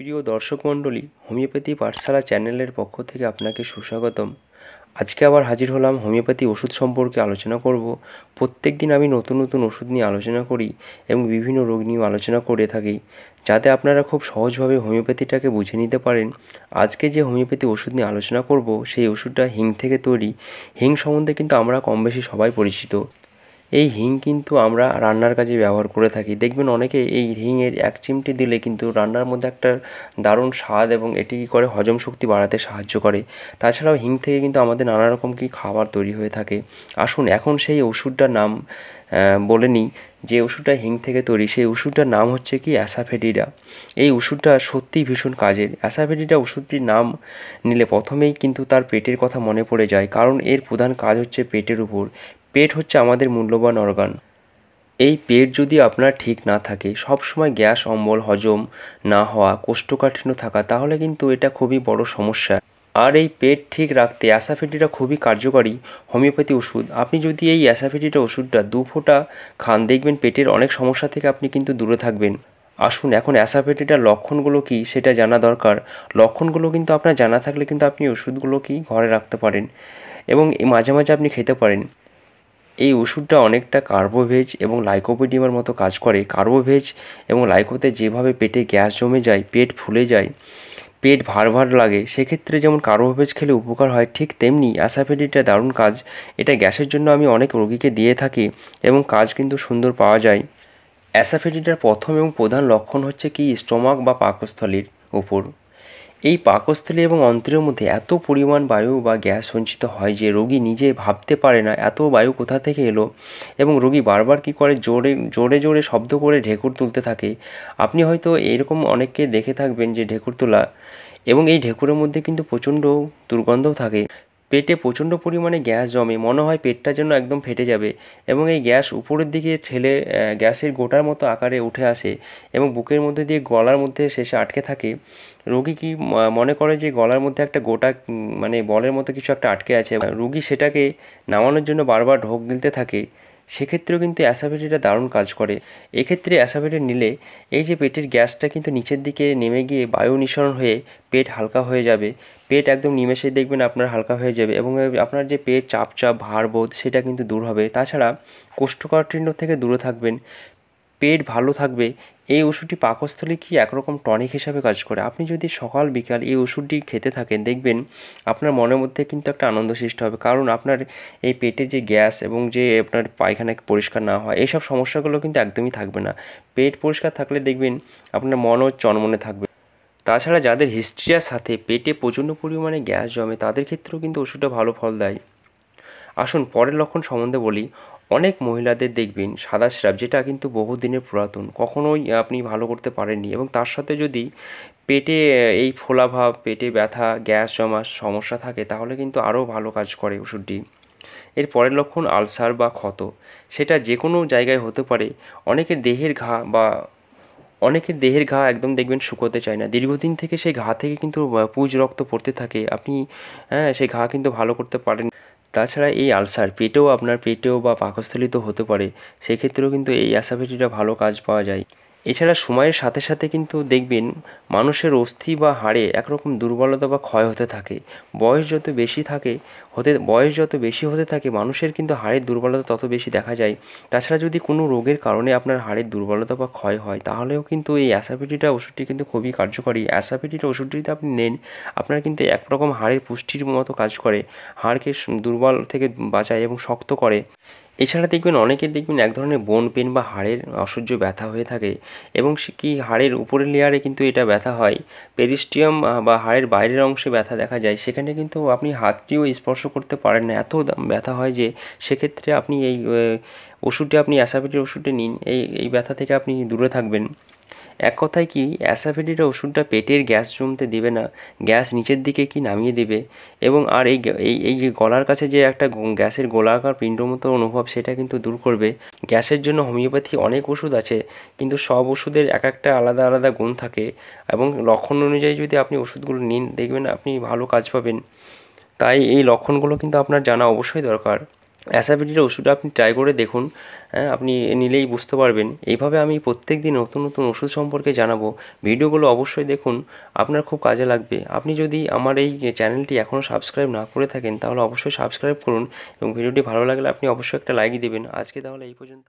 প্রিয় দর্শক মণ্ডলী হোমিওপ্যাথি পাঠশালা চ্যানেলের পক্ষ থেকে আপনাকে সুস্বাগতম আজকে আবার হাজির হলাম হোমিওপ্যাথি ওষুধ সম্পর্কে আলোচনা করব প্রত্যেক দিন আমি নতুন নতুন ওষুধ নিয়ে আলোচনা করি এবং বিভিন্ন রোগ নিয়ে আলোচনা করে থাকি যাতে আপনারা খুব সহজভাবে হোমিওপ্যাথিটাকে বুঝে নিতে পারেন আজকে যে হোমিওপ্যাথি ওষুধ নিয়ে আলোচনা করব সেই ওষুধটা হিং থেকে তৈরি হিং সম্বন্ধে কিন্তু আমরা কম বেশি সবাই পরিচিত এই হিং কিন্তু আমরা রান্নার কাজে ব্যবহার করে থাকি দেখবেন অনেকে এই হিংয়ের এক চিমটি দিলে কিন্তু রান্নার মধ্যে একটা দারুণ স্বাদ এবং এটি কী করে হজম শক্তি বাড়াতে সাহায্য করে তাছাড়াও হিং থেকে কিন্তু আমাদের নানা রকম কি খাবার তৈরি হয়ে থাকে আসুন এখন সেই ওষুধটার নাম বলে নিই যে ওষুধটা হিং থেকে তৈরি সেই ওষুধটার নাম হচ্ছে কি অ্যাসাফেডিডা এই ওষুধটা সত্যি ভীষণ কাজের অ্যাসাফেডিডা ওষুধটির নাম নিলে প্রথমেই কিন্তু তার পেটের কথা মনে পড়ে যায় কারণ এর প্রধান কাজ হচ্ছে পেটের উপর পেট হচ্ছে আমাদের মূল্যবান অর্গান এই পেট যদি আপনার ঠিক না থাকে সব সময় গ্যাস অম্বল হজম না হওয়া কোষ্ঠকাঠিন্য থাকা তাহলে কিন্তু এটা খুবই বড় সমস্যা আর এই পেট ঠিক রাখতে অ্যাসাফেটিটা খুবই কার্যকরী হোমিওপ্যাথি ওষুধ আপনি যদি এই অ্যাসাফেটিটা ওষুধটা দু ফোঁটা খান দেখবেন পেটের অনেক সমস্যা থেকে আপনি কিন্তু দূরে থাকবেন আসুন এখন অ্যাসাফিটিটার লক্ষণগুলো কি সেটা জানা দরকার লক্ষণগুলো কিন্তু আপনার জানা থাকলে কিন্তু আপনি ওষুধগুলো কি ঘরে রাখতে পারেন এবং মাঝে মাঝে আপনি খেতে পারেন এই ওষুধটা অনেকটা কার্বোভেজ এবং লাইকোপিডিমার মতো কাজ করে কার্বোভেজ এবং লাইকোতে যেভাবে পেটে গ্যাস জমে যায় পেট ফুলে যায় পেট ভার ভার লাগে সেক্ষেত্রে যেমন কার্বোভেজ খেলে উপকার হয় ঠিক তেমনি অ্যাসাফেডিটা দারুণ কাজ এটা গ্যাসের জন্য আমি অনেক রোগীকে দিয়ে থাকি এবং কাজ কিন্তু সুন্দর পাওয়া যায় অ্যাসাফেডিটার প্রথম এবং প্রধান লক্ষণ হচ্ছে কি স্টোমাক বা পাকস্থলীর উপর এই পাকস্থলী এবং অন্ত্রের মধ্যে এত পরিমাণ বায়ু বা গ্যাস সঞ্চিত হয় যে রোগী নিজে ভাবতে পারে না এত বায়ু কোথা থেকে এলো এবং রোগী বারবার কি করে জোরে জোরে জোরে শব্দ করে ঢেকুর তুলতে থাকে আপনি হয়তো এরকম অনেককে দেখে থাকবেন যে ঢেকুর তোলা এবং এই ঢেকুরের মধ্যে কিন্তু প্রচণ্ড দুর্গন্ধও থাকে পেটে প্রচণ্ড পরিমাণে গ্যাস জমে মনে হয় পেটটা যেন একদম ফেটে যাবে এবং এই গ্যাস উপরের দিকে ঠেলে গ্যাসের গোটার মতো আকারে উঠে আসে এবং বুকের মধ্যে দিয়ে গলার মধ্যে শেষে আটকে থাকে রোগী কি মনে করে যে গলার মধ্যে একটা গোটা মানে বলের মতো কিছু একটা আটকে আছে রোগী সেটাকে নামানোর জন্য বারবার ঢোক গিলতে থাকে সেক্ষেত্রেও কিন্তু অ্যাসাভেটিটা দারুণ কাজ করে এক্ষেত্রে অ্যাসাভেটিট নিলে এই যে পেটের গ্যাসটা কিন্তু নিচের দিকে নেমে গিয়ে বায়ু নিঃসরণ হয়ে পেট হালকা হয়ে যাবে পেট একদম নিমেষে দেখবেন আপনার হালকা হয়ে যাবে এবং আপনার যে পেট চাপচাপ ভার বোধ সেটা কিন্তু দূর হবে তাছাড়া কোষ্ঠকাঠিন্য থেকে দূরে থাকবেন পেট ভালো থাকবে এই ওষুধটি পাকস্থলী কি একরকম টনিক হিসাবে কাজ করে আপনি যদি সকাল বিকাল এই ওষুধটি খেতে থাকেন দেখবেন আপনার মনের মধ্যে কিন্তু একটা আনন্দ সৃষ্টি হবে কারণ আপনার এই পেটে যে গ্যাস এবং যে আপনার পায়খানা পরিষ্কার না হয় এইসব সমস্যাগুলো কিন্তু একদমই থাকবে না পেট পরিষ্কার থাকলে দেখবেন আপনার মনও চনমনে থাকবে তাছাড়া যাদের হিস্ট্রিয়ার সাথে পেটে প্রচণ্ড পরিমাণে গ্যাস জমে তাদের ক্ষেত্রেও কিন্তু ওষুধটা ভালো ফল দেয় আসুন পরের লক্ষণ সম্বন্ধে বলি অনেক মহিলাদের দেখবেন সাদা স্রাব যেটা কিন্তু বহুদিনের পুরাতন কখনোই আপনি ভালো করতে পারেননি এবং তার সাথে যদি পেটে এই ফোলাভাব পেটে ব্যথা গ্যাস জমা সমস্যা থাকে তাহলে কিন্তু আরও ভালো কাজ করে ওষুধটি এর পরের লক্ষণ আলসার বা ক্ষত সেটা যে কোনো জায়গায় হতে পারে অনেকে দেহের ঘা বা অনেকের দেহের ঘা একদম দেখবেন শুকোতে চায় না দীর্ঘদিন থেকে সেই ঘা থেকে কিন্তু পুজ রক্ত পড়তে থাকে আপনি হ্যাঁ সেই ঘা কিন্তু ভালো করতে পারেন তাছাড়া এই আলসার পেটেও আপনার পেটেও বা পাকস্থলিত হতে পারে সেক্ষেত্রেও কিন্তু এই অ্যাসাভেটিটা ভালো কাজ পাওয়া যায় এছাড়া সময়ের সাথে সাথে কিন্তু দেখবেন মানুষের অস্থি বা হাড়ে একরকম দুর্বলতা বা ক্ষয় হতে থাকে বয়স যত বেশি থাকে হতে বয়স যত বেশি হতে থাকে মানুষের কিন্তু হাড়ের দুর্বলতা তত বেশি দেখা যায় তাছাড়া যদি কোনো রোগের কারণে আপনার হাড়ের দুর্বলতা বা ক্ষয় হয় তাহলেও কিন্তু এই অ্যাসাপিটিটা ওষুধটি কিন্তু খুবই কার্যকরী অ্যাসাপিটিটা ওষুধটি যদি আপনি নেন আপনার কিন্তু একরকম হাড়ের পুষ্টির মতো কাজ করে হাড়কে দুর্বল থেকে বাঁচায় এবং শক্ত করে এছাড়া দেখবেন অনেকের দেখবেন এক ধরনের বোন পেন বা হাড়ের অসহ্য ব্যথা হয়ে থাকে এবং সে কি হাড়ের উপরের লেয়ারে কিন্তু এটা ব্যথা হয় পেরিস্টিয়াম বা হাড়ের বাইরের অংশে ব্যথা দেখা যায় সেখানে কিন্তু আপনি হাতটিও স্পর্শ করতে পারেন না এত ব্যথা হয় যে সেক্ষেত্রে আপনি এই ওষুধটি আপনি অ্যাসাপিটির ওষুধটি নিন এই এই ব্যথা থেকে আপনি দূরে থাকবেন এক কথায় কি অ্যাসাফেটিটা ওষুধটা পেটের গ্যাস জমতে দেবে না গ্যাস নিচের দিকে কি নামিয়ে দেবে এবং আর এই এই যে গলার কাছে যে একটা গ্যাসের গোলাকার পিণ্ড মতো অনুভব সেটা কিন্তু দূর করবে গ্যাসের জন্য হোমিওপ্যাথি অনেক ওষুধ আছে কিন্তু সব ওষুধের এক একটা আলাদা আলাদা গুণ থাকে এবং লক্ষণ অনুযায়ী যদি আপনি ওষুধগুলো নিন দেখবেন আপনি ভালো কাজ পাবেন তাই এই লক্ষণগুলো কিন্তু আপনার জানা অবশ্যই দরকার অ্যাসাবিলিটির ওষুধ আপনি ট্রাই করে দেখুন হ্যাঁ আপনি নিলেই বুঝতে পারবেন এইভাবে আমি প্রত্যেক দিন নতুন নতুন ওষুধ সম্পর্কে জানাবো ভিডিওগুলো অবশ্যই দেখুন আপনার খুব কাজে লাগবে আপনি যদি আমার এই চ্যানেলটি এখনও সাবস্ক্রাইব না করে থাকেন তাহলে অবশ্যই সাবস্ক্রাইব করুন এবং ভিডিওটি ভালো লাগলে আপনি অবশ্যই একটা লাইক দেবেন আজকে তাহলে এই পর্যন্ত